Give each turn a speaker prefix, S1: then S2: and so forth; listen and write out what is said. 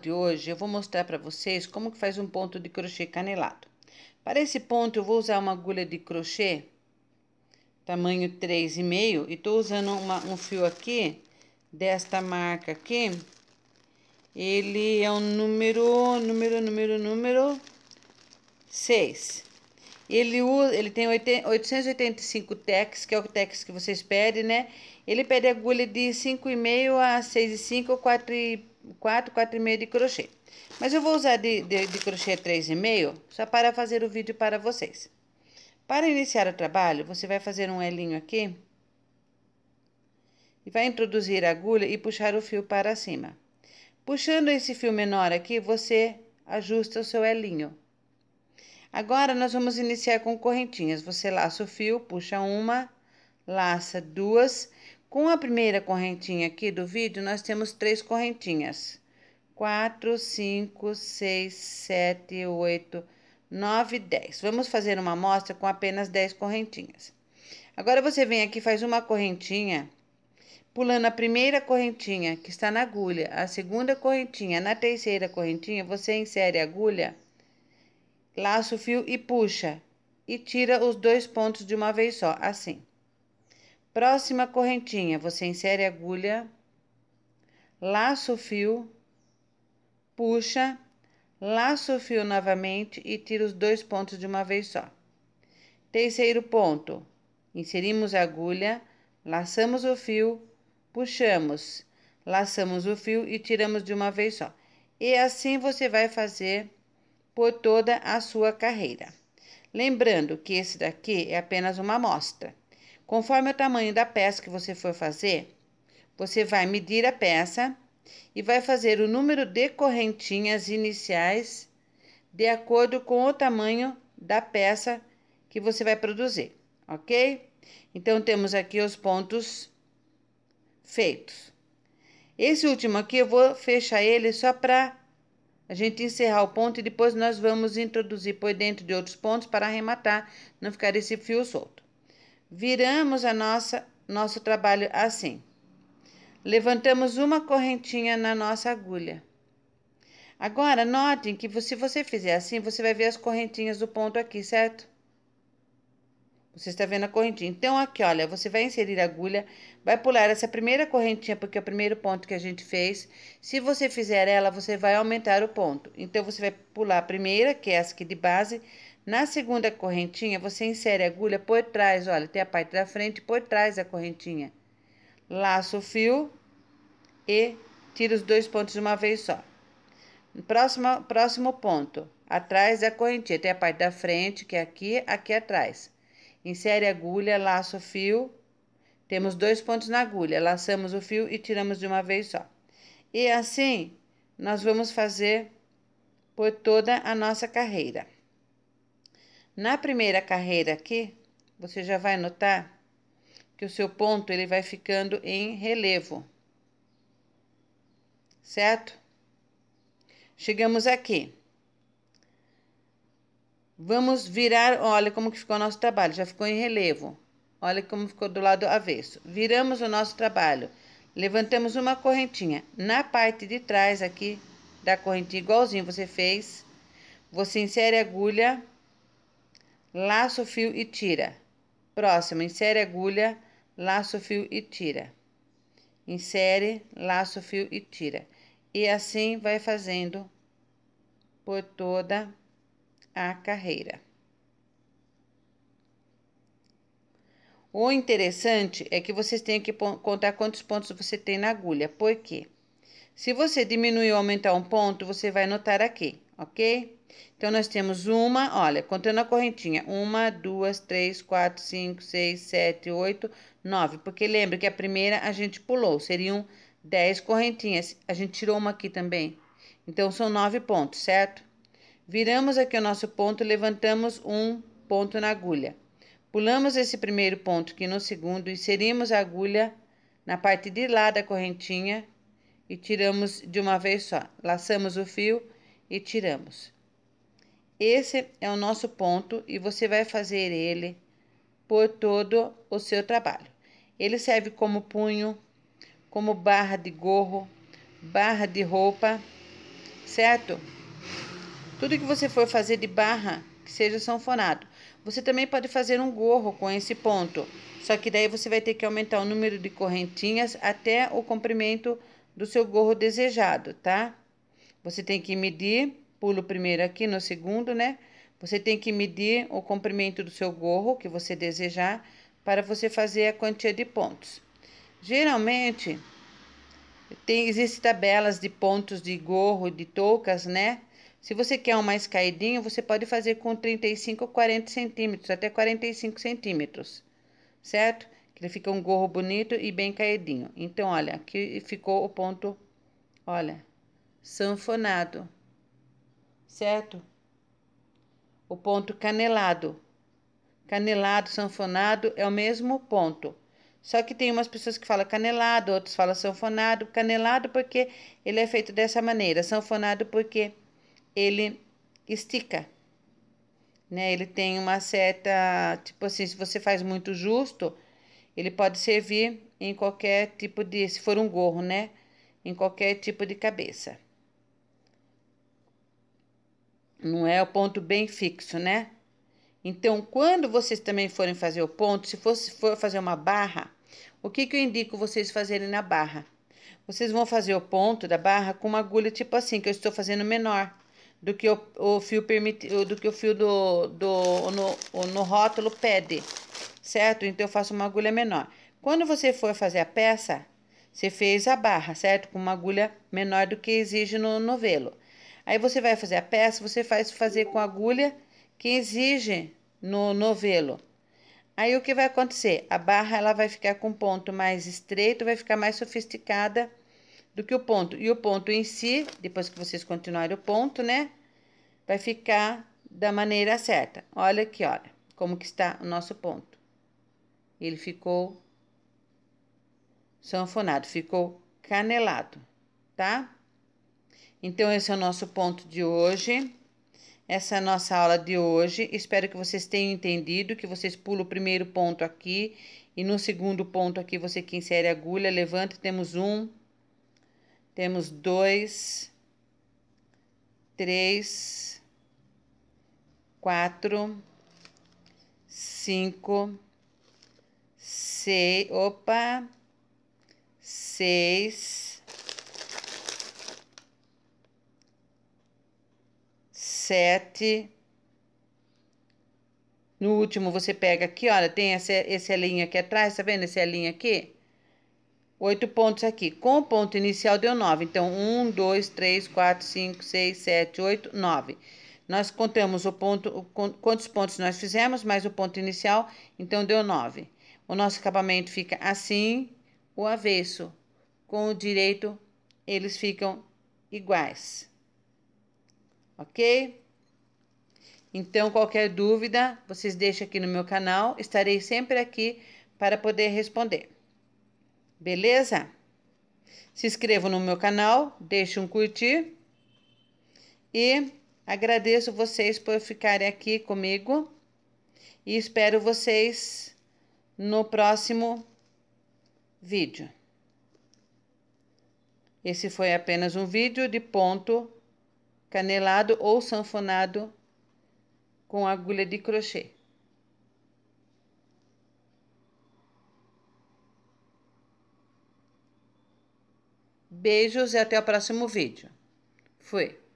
S1: de hoje eu vou mostrar para vocês como que faz um ponto de crochê canelado. Para esse ponto eu vou usar uma agulha de crochê tamanho 3,5 e tô usando uma, um fio aqui desta marca aqui. Ele é o um número, número, número, número 6. Ele, usa, ele tem 885 tex que é o tex que vocês pedem, né? Ele pede agulha de 5,5 a 6,5 ou 4,5 4, 4 e meio de crochê. Mas eu vou usar de, de, de crochê 3 e meio só para fazer o vídeo para vocês. Para iniciar o trabalho, você vai fazer um elinho aqui e vai introduzir a agulha e puxar o fio para cima. Puxando esse fio menor aqui, você ajusta o seu elinho. Agora, nós vamos iniciar com correntinhas. Você laça o fio, puxa uma, laça duas com a primeira correntinha aqui do vídeo, nós temos três correntinhas. 4, 5, 6, 7, 8, 9, 10. Vamos fazer uma amostra com apenas 10 correntinhas. Agora, você vem aqui faz uma correntinha, pulando a primeira correntinha que está na agulha, a segunda correntinha, na terceira correntinha, você insere a agulha, laça o fio e puxa. E tira os dois pontos de uma vez só, assim. Próxima correntinha, você insere a agulha, laça o fio, puxa, laça o fio novamente e tira os dois pontos de uma vez só. Terceiro ponto, inserimos a agulha, laçamos o fio, puxamos, laçamos o fio e tiramos de uma vez só. E assim você vai fazer por toda a sua carreira. Lembrando que esse daqui é apenas uma amostra. Conforme o tamanho da peça que você for fazer, você vai medir a peça e vai fazer o número de correntinhas iniciais de acordo com o tamanho da peça que você vai produzir, ok? Então, temos aqui os pontos feitos. Esse último aqui eu vou fechar ele só para a gente encerrar o ponto e depois nós vamos introduzir por dentro de outros pontos para arrematar, não ficar esse fio solto. Viramos a nossa nosso trabalho assim. Levantamos uma correntinha na nossa agulha. Agora, notem que se você fizer assim, você vai ver as correntinhas do ponto aqui, certo? Você está vendo a correntinha. Então, aqui, olha, você vai inserir a agulha, vai pular essa primeira correntinha, porque é o primeiro ponto que a gente fez. Se você fizer ela, você vai aumentar o ponto. Então, você vai pular a primeira, que é essa aqui de base, na segunda correntinha, você insere a agulha por trás, olha, tem a parte da frente por trás da correntinha. Laço o fio e tira os dois pontos de uma vez só. Próximo, próximo ponto, atrás da correntinha, tem a parte da frente, que é aqui, aqui atrás. Insere a agulha, laço o fio, temos dois pontos na agulha, laçamos o fio e tiramos de uma vez só. E assim, nós vamos fazer por toda a nossa carreira. Na primeira carreira aqui, você já vai notar que o seu ponto ele vai ficando em relevo. Certo? Chegamos aqui. Vamos virar, olha como que ficou o nosso trabalho, já ficou em relevo. Olha como ficou do lado avesso. Viramos o nosso trabalho. Levantamos uma correntinha. Na parte de trás aqui da correntinha, igualzinho você fez, você insere a agulha laço, fio e tira. Próximo, insere agulha, laço, fio e tira. Insere, laço, fio e tira. E assim vai fazendo por toda a carreira. O interessante é que vocês têm que contar quantos pontos você tem na agulha. Por quê? Se você diminuir ou aumentar um ponto, você vai notar aqui ok? Então, nós temos uma, olha, contando a correntinha, uma, duas, três, quatro, cinco, seis, sete, oito, nove, porque lembra que a primeira a gente pulou, seriam dez correntinhas, a gente tirou uma aqui também, então são nove pontos, certo? Viramos aqui o nosso ponto, levantamos um ponto na agulha, pulamos esse primeiro ponto aqui no segundo, inserimos a agulha na parte de lá da correntinha e tiramos de uma vez só, laçamos o fio e tiramos. Esse é o nosso ponto e você vai fazer ele por todo o seu trabalho. Ele serve como punho, como barra de gorro, barra de roupa, certo? Tudo que você for fazer de barra, que seja sanfonado. Você também pode fazer um gorro com esse ponto, só que daí você vai ter que aumentar o número de correntinhas até o comprimento do seu gorro desejado, tá? Você tem que medir, pulo primeiro aqui no segundo, né? Você tem que medir o comprimento do seu gorro que você desejar para você fazer a quantia de pontos. Geralmente, tem, existem tabelas de pontos de gorro, de toucas, né? Se você quer um mais caidinho, você pode fazer com 35 ou 40 centímetros, até 45 centímetros, certo? Que ele fica um gorro bonito e bem caidinho. Então, olha, aqui ficou o ponto, olha, sanfonado, certo? O ponto canelado. Canelado, sanfonado é o mesmo ponto. Só que tem umas pessoas que falam canelado, outros falam sanfonado. Canelado porque ele é feito dessa maneira, sanfonado porque ele estica. Né? Ele tem uma certa, tipo assim, se você faz muito justo, ele pode servir em qualquer tipo de, se for um gorro, né? Em qualquer tipo de cabeça não é o ponto bem fixo, né? Então, quando vocês também forem fazer o ponto, se fosse, for fazer uma barra, o que, que eu indico vocês fazerem na barra? Vocês vão fazer o ponto da barra com uma agulha tipo assim, que eu estou fazendo menor do que o, o fio permite, do que o fio do, do no, no rótulo pede, certo? Então eu faço uma agulha menor. Quando você for fazer a peça, você fez a barra, certo? Com uma agulha menor do que exige no novelo. Aí você vai fazer a peça, você faz fazer com agulha que exige no novelo. Aí o que vai acontecer? A barra ela vai ficar com um ponto mais estreito, vai ficar mais sofisticada do que o ponto. E o ponto em si, depois que vocês continuarem o ponto, né? Vai ficar da maneira certa. Olha aqui, olha, como que está o nosso ponto. Ele ficou sanfonado, ficou canelado, tá? Então, esse é o nosso ponto de hoje. Essa é a nossa aula de hoje. Espero que vocês tenham entendido, que vocês pulam o primeiro ponto aqui. E no segundo ponto aqui, você que insere a agulha, levanta. Temos um, temos dois, três, quatro, cinco, seis, opa, seis, sete. No último, você pega aqui, olha, tem essa, essa linha aqui atrás, tá vendo essa linha aqui? Oito pontos aqui. Com o ponto inicial deu nove. Então, um, dois, três, quatro, cinco, seis, sete, oito, nove. Nós contamos o ponto, quantos pontos nós fizemos, mais o ponto inicial, então deu nove. O nosso acabamento fica assim, o avesso. Com o direito, eles ficam iguais ok? Então, qualquer dúvida, vocês deixem aqui no meu canal, estarei sempre aqui para poder responder. Beleza? Se inscrevam no meu canal, deixem um curtir e agradeço vocês por ficarem aqui comigo e espero vocês no próximo vídeo. Esse foi apenas um vídeo de ponto canelado ou sanfonado com agulha de crochê. Beijos e até o próximo vídeo. Fui.